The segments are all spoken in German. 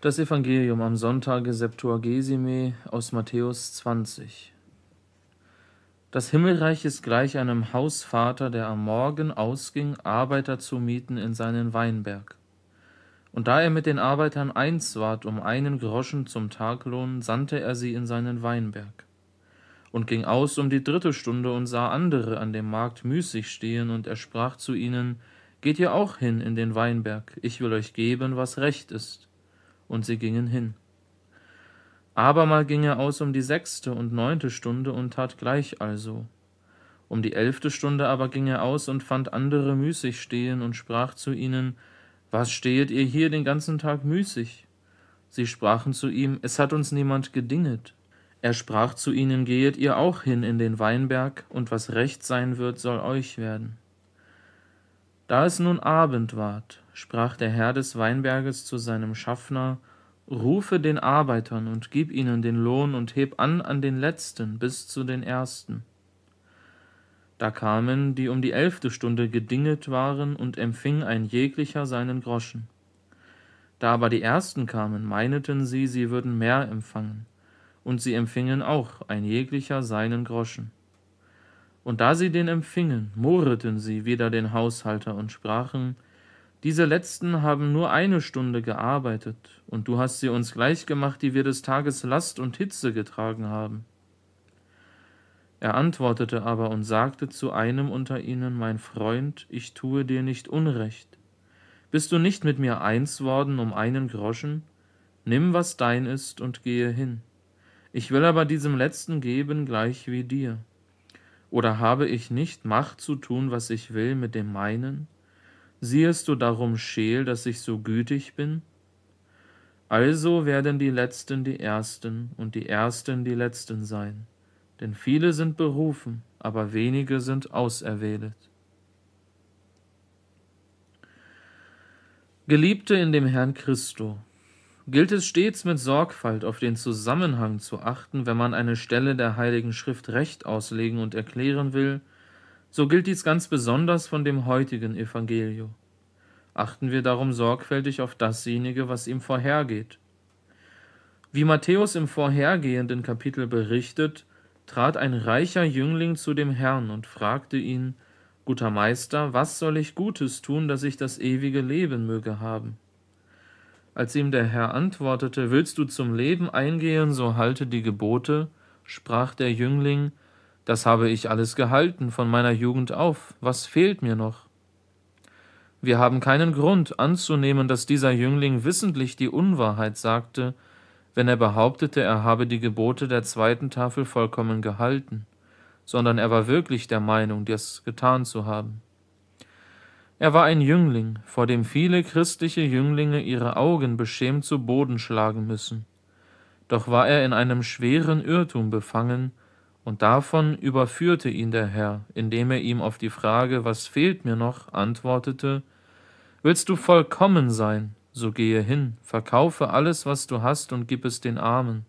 Das Evangelium am Sonntage Septuagesime aus Matthäus 20. Das Himmelreich ist gleich einem Hausvater, der am Morgen ausging, Arbeiter zu mieten in seinen Weinberg. Und da er mit den Arbeitern eins ward um einen Groschen zum Taglohn, sandte er sie in seinen Weinberg. Und ging aus um die dritte Stunde und sah andere an dem Markt müßig stehen, und er sprach zu ihnen: Geht ihr auch hin in den Weinberg, ich will euch geben, was recht ist und sie gingen hin. Abermal ging er aus um die sechste und neunte Stunde und tat gleich also. Um die elfte Stunde aber ging er aus und fand andere müßig stehen und sprach zu ihnen, Was stehet ihr hier den ganzen Tag müßig? Sie sprachen zu ihm, Es hat uns niemand gedinget. Er sprach zu ihnen, Gehet ihr auch hin in den Weinberg, und was recht sein wird, soll euch werden. Da es nun Abend ward, sprach der Herr des Weinberges zu seinem Schaffner, Rufe den Arbeitern und gib ihnen den Lohn und heb an an den letzten bis zu den ersten. Da kamen, die um die elfte Stunde gedinget waren, und empfing ein jeglicher seinen Groschen. Da aber die ersten kamen, meineten sie, sie würden mehr empfangen, und sie empfingen auch ein jeglicher seinen Groschen. Und da sie den empfingen, murrten sie wider den Haushalter und sprachen, diese letzten haben nur eine Stunde gearbeitet, und du hast sie uns gleichgemacht, die wir des Tages Last und Hitze getragen haben. Er antwortete aber und sagte zu einem unter ihnen, Mein Freund, ich tue dir nicht Unrecht. Bist du nicht mit mir eins worden um einen Groschen? Nimm, was dein ist, und gehe hin. Ich will aber diesem letzten geben gleich wie dir. Oder habe ich nicht Macht zu tun, was ich will mit dem meinen? Siehest du darum scheel, dass ich so gütig bin? Also werden die Letzten die Ersten und die Ersten die Letzten sein, denn viele sind berufen, aber wenige sind auserwählet. Geliebte in dem Herrn Christo, gilt es stets mit Sorgfalt auf den Zusammenhang zu achten, wenn man eine Stelle der Heiligen Schrift recht auslegen und erklären will, so gilt dies ganz besonders von dem heutigen Evangelium. Achten wir darum sorgfältig auf dasjenige, was ihm vorhergeht. Wie Matthäus im vorhergehenden Kapitel berichtet, trat ein reicher Jüngling zu dem Herrn und fragte ihn, Guter Meister, was soll ich Gutes tun, dass ich das ewige Leben möge haben? Als ihm der Herr antwortete, Willst du zum Leben eingehen, so halte die Gebote, sprach der Jüngling, Das habe ich alles gehalten von meiner Jugend auf, was fehlt mir noch? Wir haben keinen Grund anzunehmen, dass dieser Jüngling wissentlich die Unwahrheit sagte, wenn er behauptete, er habe die Gebote der zweiten Tafel vollkommen gehalten, sondern er war wirklich der Meinung, dies getan zu haben. Er war ein Jüngling, vor dem viele christliche Jünglinge ihre Augen beschämt zu Boden schlagen müssen. Doch war er in einem schweren Irrtum befangen, und davon überführte ihn der Herr, indem er ihm auf die Frage, was fehlt mir noch, antwortete, Willst du vollkommen sein, so gehe hin, verkaufe alles, was du hast, und gib es den Armen.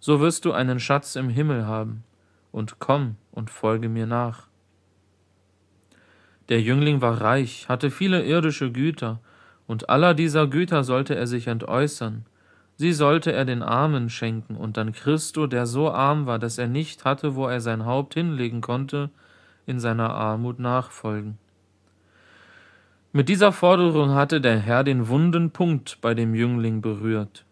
So wirst du einen Schatz im Himmel haben, und komm und folge mir nach. Der Jüngling war reich, hatte viele irdische Güter, und aller dieser Güter sollte er sich entäußern. Sie sollte er den Armen schenken, und dann Christo, der so arm war, dass er nicht hatte, wo er sein Haupt hinlegen konnte, in seiner Armut nachfolgen. Mit dieser Forderung hatte der Herr den wunden Punkt bei dem Jüngling berührt.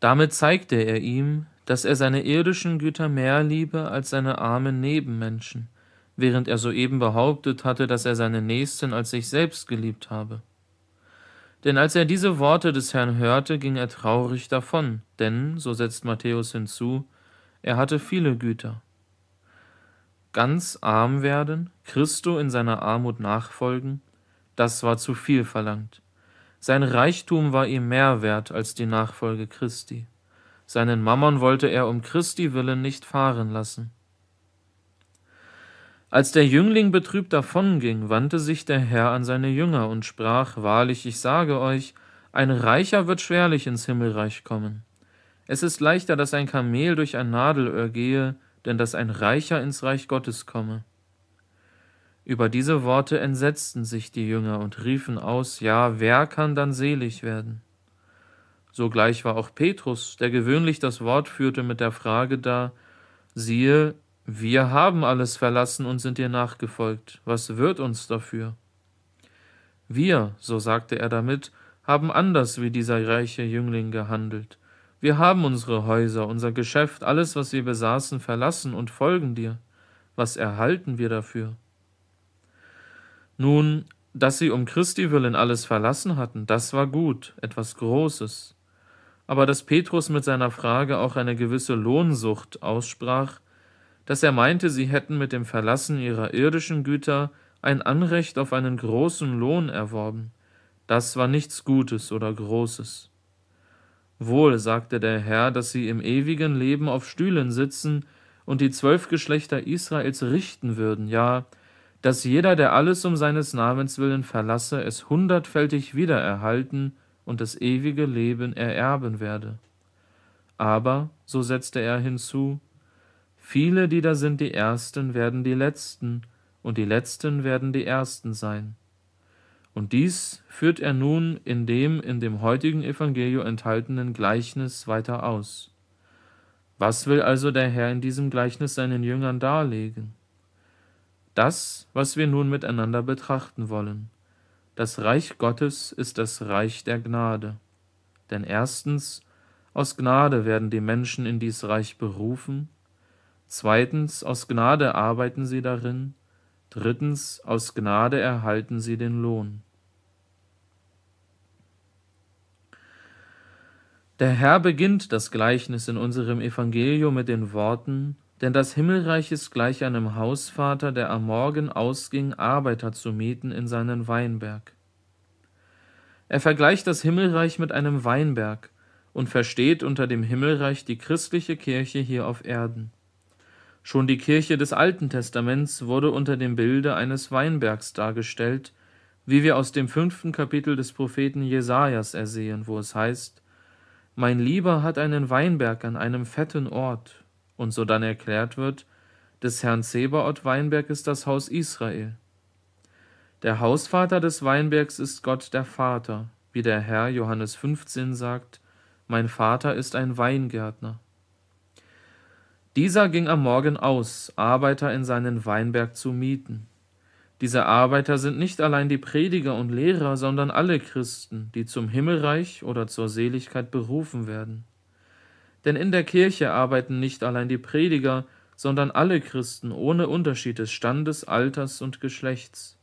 Damit zeigte er ihm, dass er seine irdischen Güter mehr liebe als seine armen Nebenmenschen während er soeben behauptet hatte, dass er seine Nächsten als sich selbst geliebt habe. Denn als er diese Worte des Herrn hörte, ging er traurig davon, denn, so setzt Matthäus hinzu, er hatte viele Güter. Ganz arm werden, Christo in seiner Armut nachfolgen, das war zu viel verlangt. Sein Reichtum war ihm mehr wert als die Nachfolge Christi. Seinen Mammon wollte er um Christi willen nicht fahren lassen. Als der Jüngling betrübt davonging, wandte sich der Herr an seine Jünger und sprach, Wahrlich, ich sage euch, ein Reicher wird schwerlich ins Himmelreich kommen. Es ist leichter, dass ein Kamel durch ein Nadelöhr gehe, denn dass ein Reicher ins Reich Gottes komme. Über diese Worte entsetzten sich die Jünger und riefen aus, ja, wer kann dann selig werden? Sogleich war auch Petrus, der gewöhnlich das Wort führte, mit der Frage da, siehe, wir haben alles verlassen und sind dir nachgefolgt. Was wird uns dafür? Wir, so sagte er damit, haben anders wie dieser reiche Jüngling gehandelt. Wir haben unsere Häuser, unser Geschäft, alles, was wir besaßen, verlassen und folgen dir. Was erhalten wir dafür? Nun, dass sie um Christi willen alles verlassen hatten, das war gut, etwas Großes. Aber dass Petrus mit seiner Frage auch eine gewisse Lohnsucht aussprach, dass er meinte, sie hätten mit dem Verlassen ihrer irdischen Güter ein Anrecht auf einen großen Lohn erworben. Das war nichts Gutes oder Großes. Wohl sagte der Herr, dass sie im ewigen Leben auf Stühlen sitzen und die zwölf Geschlechter Israels richten würden, ja, dass jeder, der alles um seines Namens willen verlasse, es hundertfältig wiedererhalten und das ewige Leben ererben werde. Aber, so setzte er hinzu, Viele, die da sind, die Ersten werden die Letzten, und die Letzten werden die Ersten sein. Und dies führt er nun in dem in dem heutigen Evangelium enthaltenen Gleichnis weiter aus. Was will also der Herr in diesem Gleichnis seinen Jüngern darlegen? Das, was wir nun miteinander betrachten wollen. Das Reich Gottes ist das Reich der Gnade. Denn erstens, aus Gnade werden die Menschen in dies Reich berufen, Zweitens, aus Gnade arbeiten sie darin. Drittens, aus Gnade erhalten sie den Lohn. Der Herr beginnt das Gleichnis in unserem Evangelium mit den Worten, denn das Himmelreich ist gleich einem Hausvater, der am Morgen ausging, Arbeiter zu mieten in seinen Weinberg. Er vergleicht das Himmelreich mit einem Weinberg und versteht unter dem Himmelreich die christliche Kirche hier auf Erden. Schon die Kirche des Alten Testaments wurde unter dem Bilde eines Weinbergs dargestellt, wie wir aus dem fünften Kapitel des Propheten Jesajas ersehen, wo es heißt: Mein Lieber hat einen Weinberg an einem fetten Ort, und so dann erklärt wird, des Herrn Zebaoth Weinberg ist das Haus Israel. Der Hausvater des Weinbergs ist Gott der Vater, wie der Herr Johannes 15 sagt: Mein Vater ist ein Weingärtner. Dieser ging am Morgen aus, Arbeiter in seinen Weinberg zu mieten. Diese Arbeiter sind nicht allein die Prediger und Lehrer, sondern alle Christen, die zum Himmelreich oder zur Seligkeit berufen werden. Denn in der Kirche arbeiten nicht allein die Prediger, sondern alle Christen ohne Unterschied des Standes, Alters und Geschlechts.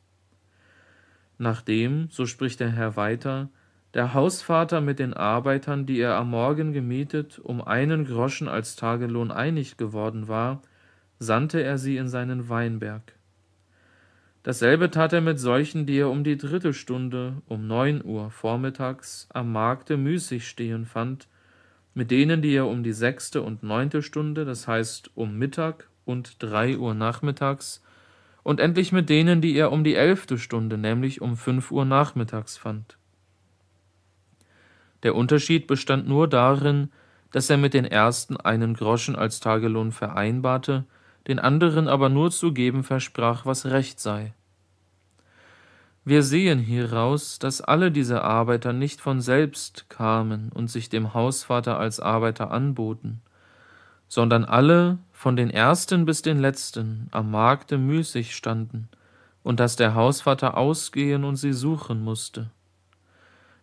Nachdem, so spricht der Herr weiter, der Hausvater mit den Arbeitern, die er am Morgen gemietet, um einen Groschen als Tagelohn einig geworden war, sandte er sie in seinen Weinberg. Dasselbe tat er mit solchen, die er um die dritte Stunde, um neun Uhr vormittags, am Markte müßig stehen fand, mit denen, die er um die sechste und neunte Stunde, das heißt um Mittag und drei Uhr nachmittags, und endlich mit denen, die er um die elfte Stunde, nämlich um fünf Uhr nachmittags fand. Der Unterschied bestand nur darin, dass er mit den ersten einen Groschen als Tagelohn vereinbarte, den anderen aber nur zu geben versprach, was recht sei. Wir sehen hieraus, dass alle diese Arbeiter nicht von selbst kamen und sich dem Hausvater als Arbeiter anboten, sondern alle, von den ersten bis den letzten, am Markte müßig standen, und dass der Hausvater ausgehen und sie suchen musste.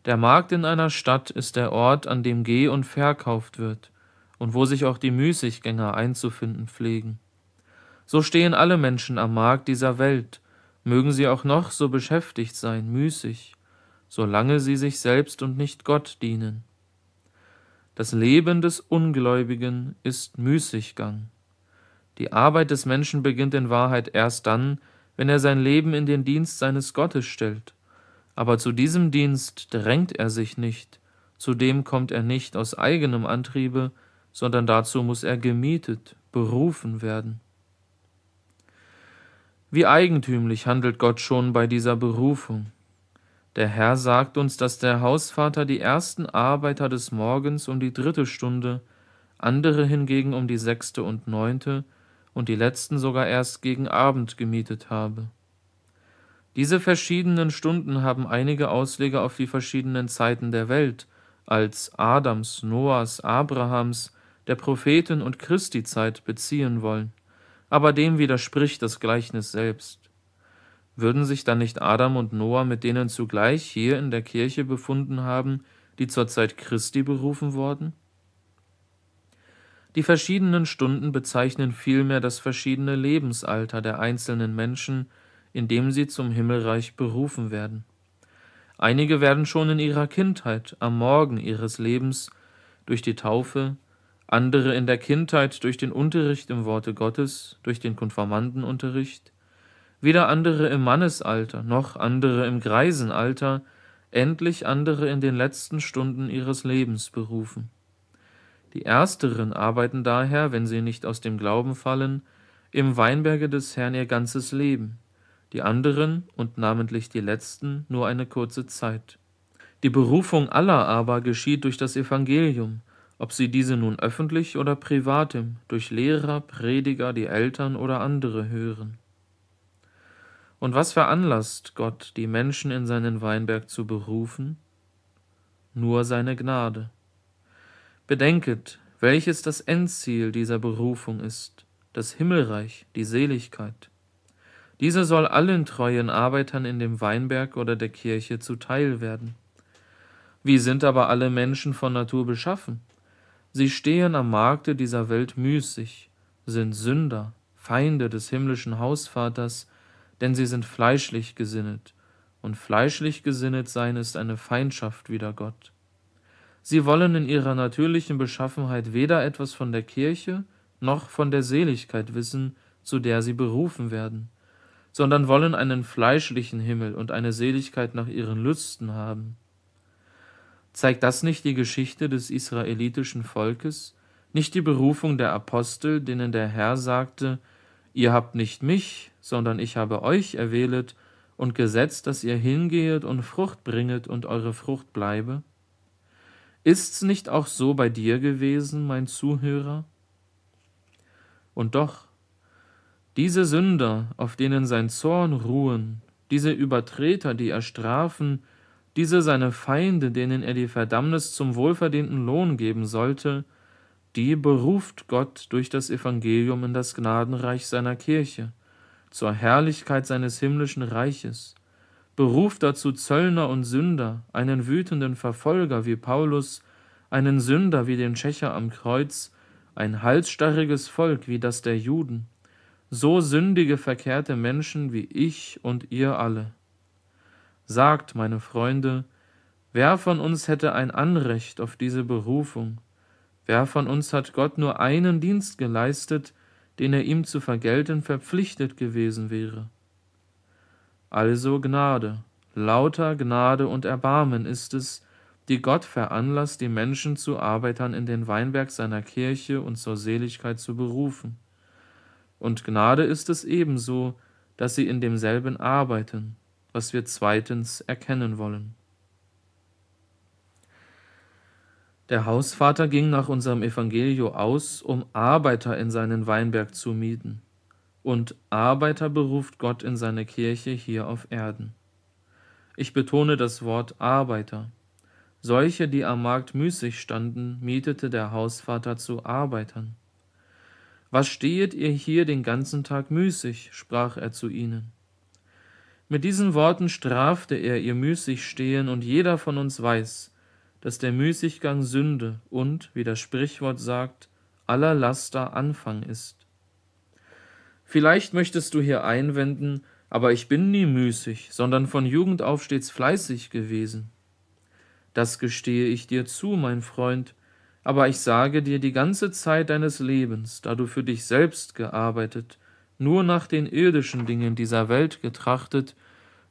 Der Markt in einer Stadt ist der Ort, an dem geh- und verkauft wird und wo sich auch die Müßiggänger einzufinden pflegen. So stehen alle Menschen am Markt dieser Welt, mögen sie auch noch so beschäftigt sein, müßig, solange sie sich selbst und nicht Gott dienen. Das Leben des Ungläubigen ist Müßiggang. Die Arbeit des Menschen beginnt in Wahrheit erst dann, wenn er sein Leben in den Dienst seines Gottes stellt aber zu diesem Dienst drängt er sich nicht, zudem kommt er nicht aus eigenem Antriebe, sondern dazu muss er gemietet, berufen werden. Wie eigentümlich handelt Gott schon bei dieser Berufung. Der Herr sagt uns, dass der Hausvater die ersten Arbeiter des Morgens um die dritte Stunde, andere hingegen um die sechste und neunte und die letzten sogar erst gegen Abend gemietet habe. Diese verschiedenen Stunden haben einige Ausleger auf die verschiedenen Zeiten der Welt als Adams, Noahs, Abrahams, der Propheten und Christi Zeit beziehen wollen, aber dem widerspricht das Gleichnis selbst. Würden sich dann nicht Adam und Noah mit denen zugleich hier in der Kirche befunden haben, die zur Zeit Christi berufen wurden? Die verschiedenen Stunden bezeichnen vielmehr das verschiedene Lebensalter der einzelnen Menschen, in dem sie zum Himmelreich berufen werden. Einige werden schon in ihrer Kindheit, am Morgen ihres Lebens, durch die Taufe, andere in der Kindheit durch den Unterricht im Worte Gottes, durch den Konformantenunterricht, wieder andere im Mannesalter, noch andere im Greisenalter, endlich andere in den letzten Stunden ihres Lebens berufen. Die Ersteren arbeiten daher, wenn sie nicht aus dem Glauben fallen, im Weinberge des Herrn ihr ganzes Leben, die anderen und namentlich die letzten nur eine kurze Zeit. Die Berufung aller aber geschieht durch das Evangelium, ob sie diese nun öffentlich oder privatem, durch Lehrer, Prediger, die Eltern oder andere hören. Und was veranlasst Gott, die Menschen in seinen Weinberg zu berufen? Nur seine Gnade. Bedenket, welches das Endziel dieser Berufung ist, das Himmelreich, die Seligkeit. Dieser soll allen treuen Arbeitern in dem Weinberg oder der Kirche zuteil werden. Wie sind aber alle Menschen von Natur beschaffen? Sie stehen am Markte dieser Welt müßig, sind Sünder, Feinde des himmlischen Hausvaters, denn sie sind fleischlich gesinnet, und fleischlich gesinnet sein ist eine Feindschaft wider Gott. Sie wollen in ihrer natürlichen Beschaffenheit weder etwas von der Kirche noch von der Seligkeit wissen, zu der sie berufen werden sondern wollen einen fleischlichen Himmel und eine Seligkeit nach ihren Lüsten haben. Zeigt das nicht die Geschichte des israelitischen Volkes, nicht die Berufung der Apostel, denen der Herr sagte, Ihr habt nicht mich, sondern ich habe euch erwählet und gesetzt, dass ihr hingehet und Frucht bringet und eure Frucht bleibe? Ist's nicht auch so bei dir gewesen, mein Zuhörer? Und doch, diese Sünder, auf denen sein Zorn ruhen, diese Übertreter, die er strafen, diese seine Feinde, denen er die Verdammnis zum wohlverdienten Lohn geben sollte, die beruft Gott durch das Evangelium in das Gnadenreich seiner Kirche, zur Herrlichkeit seines himmlischen Reiches, beruft dazu Zöllner und Sünder, einen wütenden Verfolger wie Paulus, einen Sünder wie den Tschecher am Kreuz, ein halsstarriges Volk wie das der Juden, so sündige verkehrte Menschen wie ich und ihr alle. Sagt, meine Freunde, wer von uns hätte ein Anrecht auf diese Berufung? Wer von uns hat Gott nur einen Dienst geleistet, den er ihm zu vergelten verpflichtet gewesen wäre? Also Gnade, lauter Gnade und Erbarmen ist es, die Gott veranlasst, die Menschen zu Arbeitern in den Weinberg seiner Kirche und zur Seligkeit zu berufen. Und Gnade ist es ebenso, dass sie in demselben arbeiten, was wir zweitens erkennen wollen. Der Hausvater ging nach unserem Evangelio aus, um Arbeiter in seinen Weinberg zu mieten, und Arbeiter beruft Gott in seine Kirche hier auf Erden. Ich betone das Wort Arbeiter. Solche, die am Markt müßig standen, mietete der Hausvater zu Arbeitern. Was stehet ihr hier den ganzen Tag müßig? sprach er zu ihnen. Mit diesen Worten strafte er ihr Müßigstehen, und jeder von uns weiß, dass der Müßiggang Sünde und, wie das Sprichwort sagt, aller Laster Anfang ist. Vielleicht möchtest du hier einwenden, aber ich bin nie müßig, sondern von Jugend auf stets fleißig gewesen. Das gestehe ich dir zu, mein Freund, aber ich sage dir die ganze Zeit deines Lebens, da du für dich selbst gearbeitet, nur nach den irdischen Dingen dieser Welt getrachtet,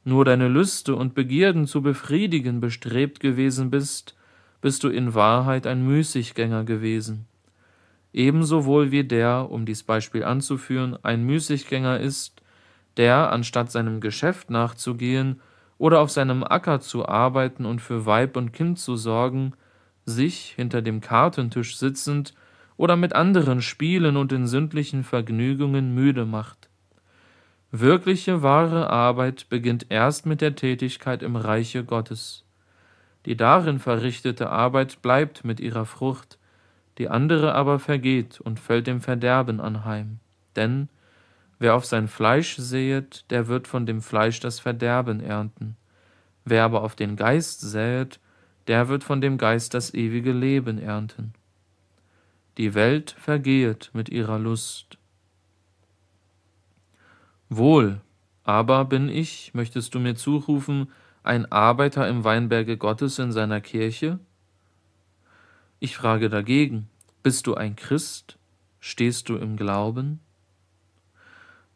nur deine Lüste und Begierden zu befriedigen bestrebt gewesen bist, bist du in Wahrheit ein Müßiggänger gewesen. Ebenso wohl wie der, um dies Beispiel anzuführen, ein Müßiggänger ist, der, anstatt seinem Geschäft nachzugehen oder auf seinem Acker zu arbeiten und für Weib und Kind zu sorgen, sich hinter dem Kartentisch sitzend oder mit anderen Spielen und den sündlichen Vergnügungen müde macht. Wirkliche wahre Arbeit beginnt erst mit der Tätigkeit im Reiche Gottes. Die darin verrichtete Arbeit bleibt mit ihrer Frucht, die andere aber vergeht und fällt dem Verderben anheim. Denn wer auf sein Fleisch säet, der wird von dem Fleisch das Verderben ernten. Wer aber auf den Geist säet, der wird von dem Geist das ewige Leben ernten. Die Welt vergehet mit ihrer Lust. Wohl, aber bin ich, möchtest du mir zurufen, ein Arbeiter im Weinberge Gottes in seiner Kirche? Ich frage dagegen, bist du ein Christ? Stehst du im Glauben?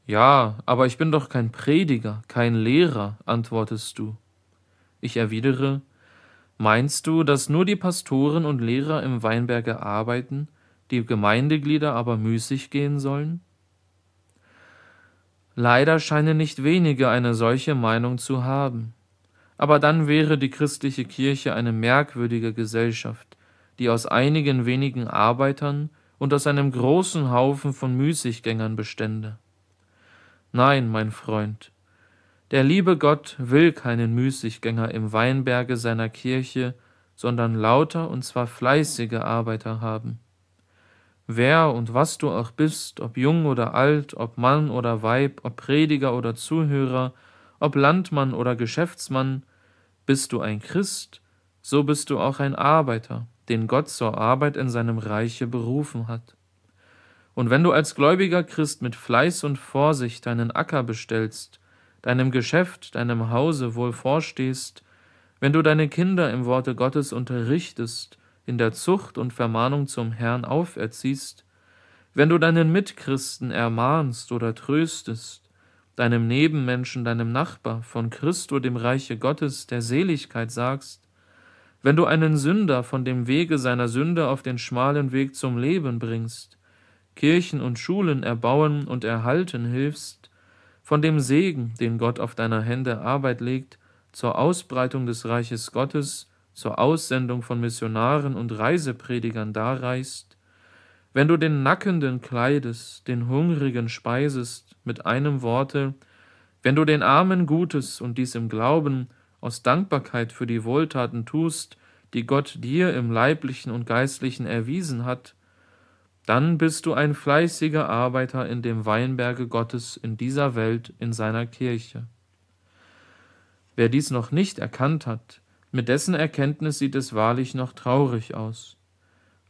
Ja, aber ich bin doch kein Prediger, kein Lehrer, antwortest du. Ich erwidere, Meinst du, dass nur die Pastoren und Lehrer im Weinberge arbeiten, die Gemeindeglieder aber müßig gehen sollen? Leider scheinen nicht wenige eine solche Meinung zu haben. Aber dann wäre die christliche Kirche eine merkwürdige Gesellschaft, die aus einigen wenigen Arbeitern und aus einem großen Haufen von Müßiggängern bestände. Nein, mein Freund, der liebe Gott will keinen Müßiggänger im Weinberge seiner Kirche, sondern lauter und zwar fleißige Arbeiter haben. Wer und was du auch bist, ob jung oder alt, ob Mann oder Weib, ob Prediger oder Zuhörer, ob Landmann oder Geschäftsmann, bist du ein Christ, so bist du auch ein Arbeiter, den Gott zur Arbeit in seinem Reiche berufen hat. Und wenn du als gläubiger Christ mit Fleiß und Vorsicht deinen Acker bestellst, deinem Geschäft, deinem Hause wohl vorstehst, wenn du deine Kinder im Worte Gottes unterrichtest, in der Zucht und Vermahnung zum Herrn auferziehst, wenn du deinen Mitchristen ermahnst oder tröstest, deinem Nebenmenschen, deinem Nachbar von Christo dem Reiche Gottes der Seligkeit sagst, wenn du einen Sünder von dem Wege seiner Sünde auf den schmalen Weg zum Leben bringst, Kirchen und Schulen erbauen und erhalten hilfst, von dem Segen, den Gott auf deiner Hände Arbeit legt, zur Ausbreitung des Reiches Gottes, zur Aussendung von Missionaren und Reisepredigern darreichst, wenn du den Nackenden kleidest, den Hungrigen speisest, mit einem Worte, wenn du den Armen Gutes und dies im Glauben, aus Dankbarkeit für die Wohltaten tust, die Gott dir im leiblichen und geistlichen erwiesen hat, dann bist du ein fleißiger Arbeiter in dem Weinberge Gottes, in dieser Welt, in seiner Kirche. Wer dies noch nicht erkannt hat, mit dessen Erkenntnis sieht es wahrlich noch traurig aus.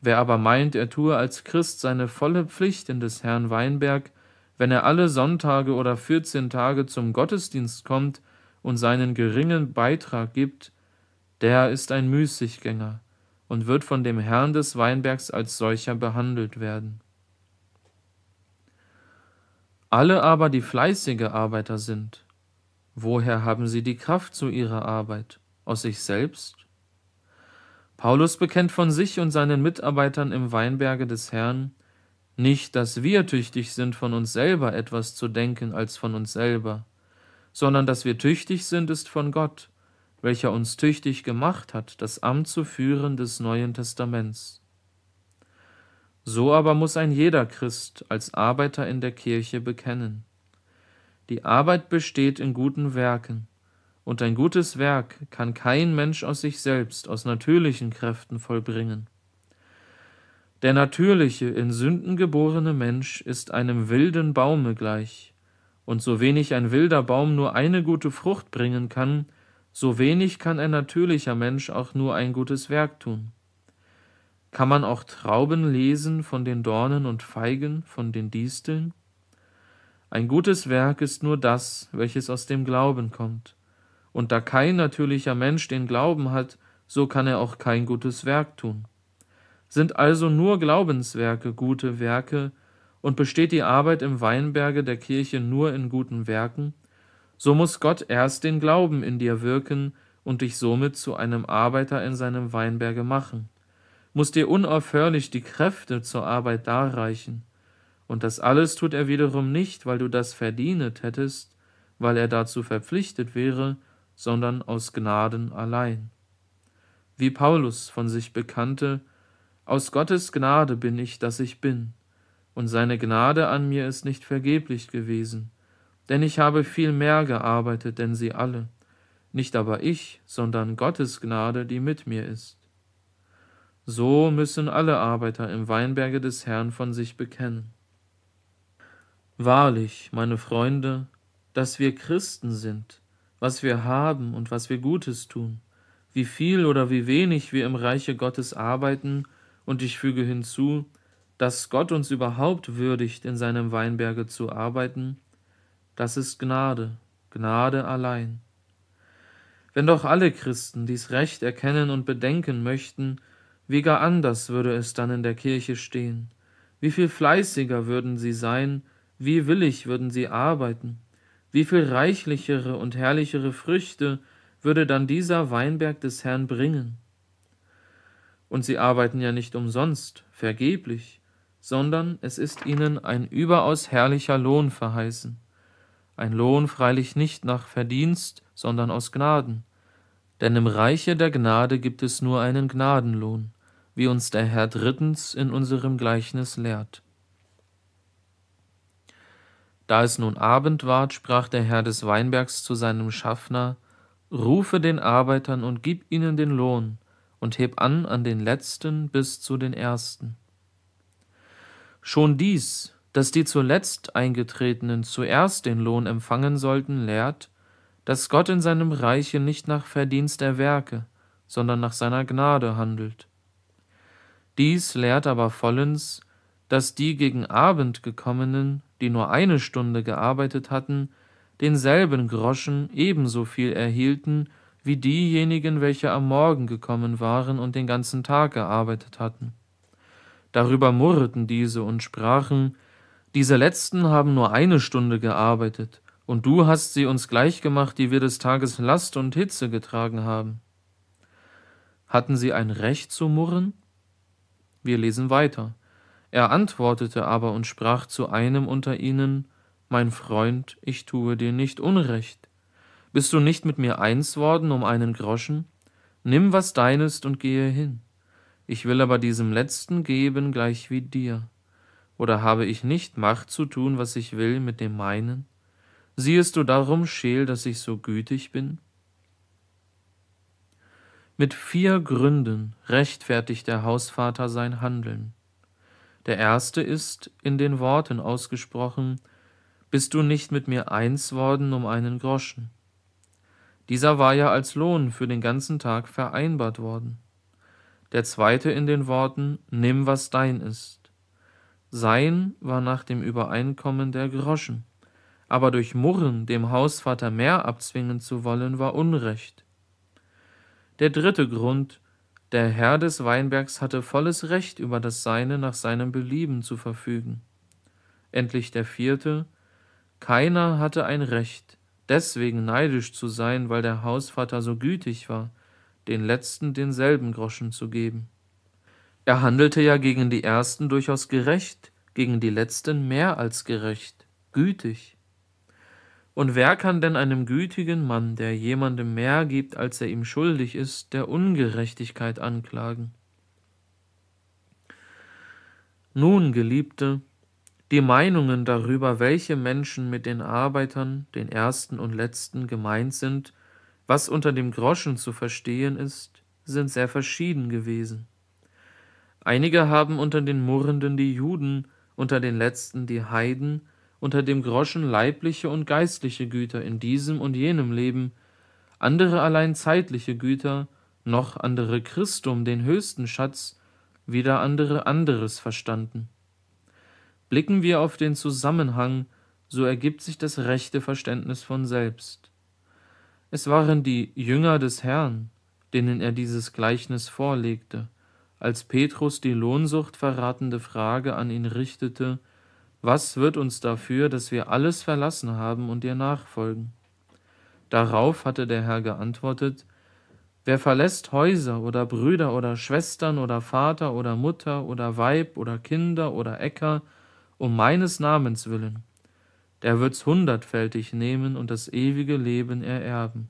Wer aber meint, er tue als Christ seine volle Pflicht in des Herrn Weinberg, wenn er alle Sonntage oder 14 Tage zum Gottesdienst kommt und seinen geringen Beitrag gibt, der ist ein Müßiggänger und wird von dem Herrn des Weinbergs als solcher behandelt werden. Alle aber, die fleißige Arbeiter sind, woher haben sie die Kraft zu ihrer Arbeit? Aus sich selbst? Paulus bekennt von sich und seinen Mitarbeitern im Weinberge des Herrn, nicht, dass wir tüchtig sind, von uns selber etwas zu denken als von uns selber, sondern dass wir tüchtig sind, ist von Gott, welcher uns tüchtig gemacht hat, das Amt zu führen des Neuen Testaments. So aber muss ein jeder Christ als Arbeiter in der Kirche bekennen. Die Arbeit besteht in guten Werken, und ein gutes Werk kann kein Mensch aus sich selbst, aus natürlichen Kräften vollbringen. Der natürliche, in Sünden geborene Mensch ist einem wilden Baume gleich, und so wenig ein wilder Baum nur eine gute Frucht bringen kann, so wenig kann ein natürlicher Mensch auch nur ein gutes Werk tun. Kann man auch Trauben lesen von den Dornen und Feigen von den Disteln? Ein gutes Werk ist nur das, welches aus dem Glauben kommt. Und da kein natürlicher Mensch den Glauben hat, so kann er auch kein gutes Werk tun. Sind also nur Glaubenswerke gute Werke, und besteht die Arbeit im Weinberge der Kirche nur in guten Werken? So muss Gott erst den Glauben in dir wirken und dich somit zu einem Arbeiter in seinem Weinberge machen, muss dir unaufhörlich die Kräfte zur Arbeit darreichen. Und das alles tut er wiederum nicht, weil du das verdienet hättest, weil er dazu verpflichtet wäre, sondern aus Gnaden allein. Wie Paulus von sich bekannte, aus Gottes Gnade bin ich, dass ich bin, und seine Gnade an mir ist nicht vergeblich gewesen, denn ich habe viel mehr gearbeitet denn sie alle, nicht aber ich, sondern Gottes Gnade, die mit mir ist. So müssen alle Arbeiter im Weinberge des Herrn von sich bekennen. Wahrlich, meine Freunde, dass wir Christen sind, was wir haben und was wir Gutes tun, wie viel oder wie wenig wir im Reiche Gottes arbeiten, und ich füge hinzu, dass Gott uns überhaupt würdigt, in seinem Weinberge zu arbeiten, das ist Gnade, Gnade allein. Wenn doch alle Christen dies Recht erkennen und bedenken möchten, wie gar anders würde es dann in der Kirche stehen, wie viel fleißiger würden sie sein, wie willig würden sie arbeiten, wie viel reichlichere und herrlichere Früchte würde dann dieser Weinberg des Herrn bringen. Und sie arbeiten ja nicht umsonst, vergeblich, sondern es ist ihnen ein überaus herrlicher Lohn verheißen ein Lohn freilich nicht nach Verdienst, sondern aus Gnaden. Denn im Reiche der Gnade gibt es nur einen Gnadenlohn, wie uns der Herr drittens in unserem Gleichnis lehrt. Da es nun Abend ward, sprach der Herr des Weinbergs zu seinem Schaffner, Rufe den Arbeitern und gib ihnen den Lohn, und heb an an den Letzten bis zu den Ersten. Schon dies dass die zuletzt Eingetretenen zuerst den Lohn empfangen sollten, lehrt, dass Gott in seinem Reiche nicht nach Verdienst der Werke, sondern nach seiner Gnade handelt. Dies lehrt aber vollends, dass die gegen Abend gekommenen, die nur eine Stunde gearbeitet hatten, denselben Groschen ebenso viel erhielten wie diejenigen, welche am Morgen gekommen waren und den ganzen Tag gearbeitet hatten. Darüber murrten diese und sprachen, diese letzten haben nur eine Stunde gearbeitet, und du hast sie uns gleichgemacht, die wir des Tages Last und Hitze getragen haben. Hatten sie ein Recht zu murren? Wir lesen weiter. Er antwortete aber und sprach zu einem unter ihnen, Mein Freund, ich tue dir nicht Unrecht. Bist du nicht mit mir eins worden um einen Groschen? Nimm, was dein ist, und gehe hin. Ich will aber diesem Letzten geben, gleich wie dir. Oder habe ich nicht Macht zu tun, was ich will, mit dem meinen? Siehst du darum scheel, dass ich so gütig bin? Mit vier Gründen rechtfertigt der Hausvater sein Handeln. Der erste ist in den Worten ausgesprochen, bist du nicht mit mir eins worden um einen Groschen? Dieser war ja als Lohn für den ganzen Tag vereinbart worden. Der zweite in den Worten, nimm was dein ist. Sein war nach dem Übereinkommen der Groschen, aber durch Murren dem Hausvater mehr abzwingen zu wollen, war Unrecht. Der dritte Grund, der Herr des Weinbergs hatte volles Recht über das Seine nach seinem Belieben zu verfügen. Endlich der vierte, keiner hatte ein Recht, deswegen neidisch zu sein, weil der Hausvater so gütig war, den letzten denselben Groschen zu geben. Er handelte ja gegen die Ersten durchaus gerecht, gegen die Letzten mehr als gerecht, gütig. Und wer kann denn einem gütigen Mann, der jemandem mehr gibt, als er ihm schuldig ist, der Ungerechtigkeit anklagen? Nun, Geliebte, die Meinungen darüber, welche Menschen mit den Arbeitern, den Ersten und Letzten gemeint sind, was unter dem Groschen zu verstehen ist, sind sehr verschieden gewesen. Einige haben unter den Murrenden die Juden, unter den Letzten die Heiden, unter dem Groschen leibliche und geistliche Güter in diesem und jenem Leben, andere allein zeitliche Güter, noch andere Christum, den höchsten Schatz, wieder andere anderes verstanden. Blicken wir auf den Zusammenhang, so ergibt sich das rechte Verständnis von selbst. Es waren die Jünger des Herrn, denen er dieses Gleichnis vorlegte, als Petrus die Lohnsucht verratende Frage an ihn richtete, was wird uns dafür, dass wir alles verlassen haben und dir nachfolgen? Darauf hatte der Herr geantwortet, Wer verlässt Häuser oder Brüder oder Schwestern oder Vater oder Mutter oder Weib oder Kinder oder Äcker um meines Namens willen, der wird's hundertfältig nehmen und das ewige Leben ererben.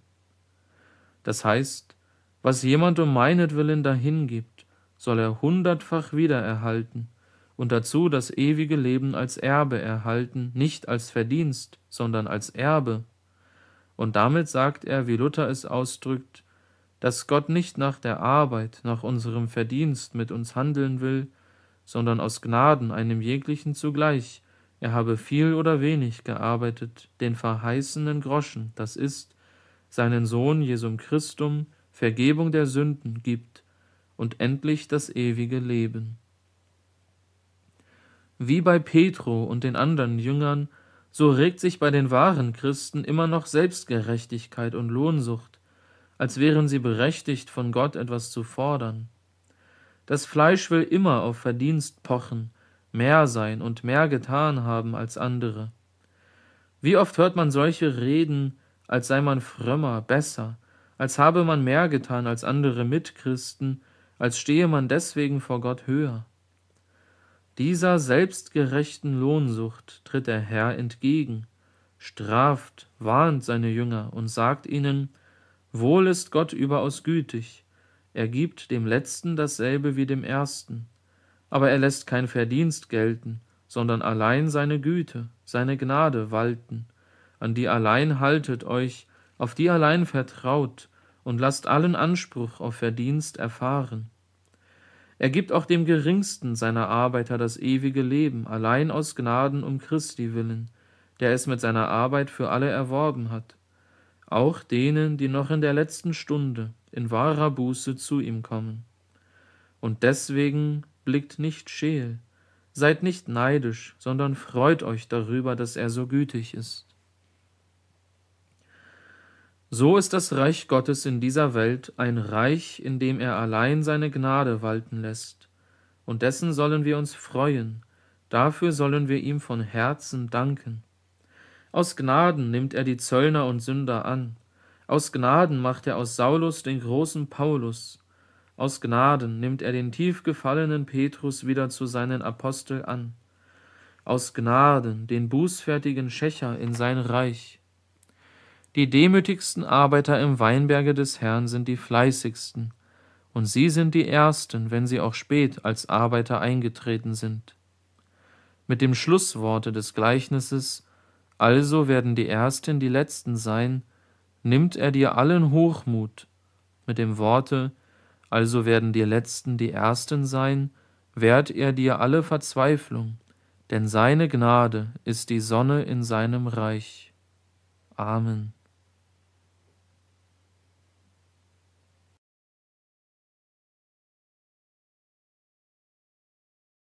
Das heißt, was jemand um meinetwillen dahingibt, soll er hundertfach wieder erhalten und dazu das ewige Leben als Erbe erhalten, nicht als Verdienst, sondern als Erbe. Und damit sagt er, wie Luther es ausdrückt, dass Gott nicht nach der Arbeit, nach unserem Verdienst mit uns handeln will, sondern aus Gnaden einem jeglichen zugleich, er habe viel oder wenig gearbeitet, den verheißenen Groschen, das ist, seinen Sohn Jesum Christum, Vergebung der Sünden gibt und endlich das ewige Leben. Wie bei Petro und den anderen Jüngern, so regt sich bei den wahren Christen immer noch Selbstgerechtigkeit und Lohnsucht, als wären sie berechtigt, von Gott etwas zu fordern. Das Fleisch will immer auf Verdienst pochen, mehr sein und mehr getan haben als andere. Wie oft hört man solche Reden, als sei man frömmer, besser, als habe man mehr getan als andere Mitchristen, als stehe man deswegen vor Gott höher. Dieser selbstgerechten Lohnsucht tritt der Herr entgegen, straft, warnt seine Jünger und sagt ihnen, Wohl ist Gott überaus gütig, er gibt dem Letzten dasselbe wie dem Ersten, aber er lässt kein Verdienst gelten, sondern allein seine Güte, seine Gnade walten, an die allein haltet euch, auf die allein vertraut, und lasst allen Anspruch auf Verdienst erfahren. Er gibt auch dem geringsten seiner Arbeiter das ewige Leben, allein aus Gnaden um Christi willen, der es mit seiner Arbeit für alle erworben hat, auch denen, die noch in der letzten Stunde in wahrer Buße zu ihm kommen. Und deswegen blickt nicht scheel, seid nicht neidisch, sondern freut euch darüber, dass er so gütig ist. So ist das Reich Gottes in dieser Welt ein Reich, in dem er allein seine Gnade walten lässt, und dessen sollen wir uns freuen, dafür sollen wir ihm von Herzen danken. Aus Gnaden nimmt er die Zöllner und Sünder an, aus Gnaden macht er aus Saulus den großen Paulus, aus Gnaden nimmt er den tief gefallenen Petrus wieder zu seinen Apostel an, aus Gnaden den bußfertigen Schächer in sein Reich, die demütigsten Arbeiter im Weinberge des Herrn sind die fleißigsten, und sie sind die Ersten, wenn sie auch spät als Arbeiter eingetreten sind. Mit dem Schlussworte des Gleichnisses Also werden die Ersten die Letzten sein, nimmt er dir allen Hochmut. Mit dem Worte Also werden die Letzten die Ersten sein, wehrt er dir alle Verzweiflung, denn seine Gnade ist die Sonne in seinem Reich. Amen.